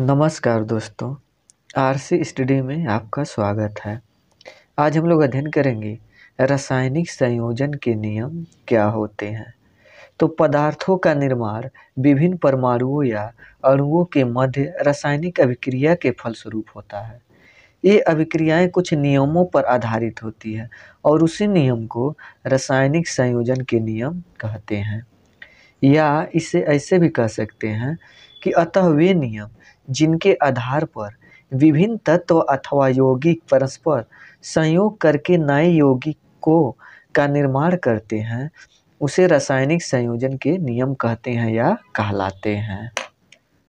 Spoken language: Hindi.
नमस्कार दोस्तों आरसी स्टडी में आपका स्वागत है आज हम लोग अध्ययन करेंगे रासायनिक संयोजन के नियम क्या होते हैं तो पदार्थों का निर्माण विभिन्न परमाणुओं या अणुओं के मध्य रासायनिक अभिक्रिया के फलस्वरूप होता है ये अभिक्रियाएं कुछ नियमों पर आधारित होती है और उसी नियम को रासायनिक संयोजन के नियम कहते हैं या इसे ऐसे भी कह सकते हैं कि अतः वे नियम जिनके आधार पर विभिन्न तत्व अथवा यौगिक परस्पर संयोग करके नए यौगिक को का निर्माण करते हैं उसे रासायनिक संयोजन के नियम कहते हैं या कहलाते हैं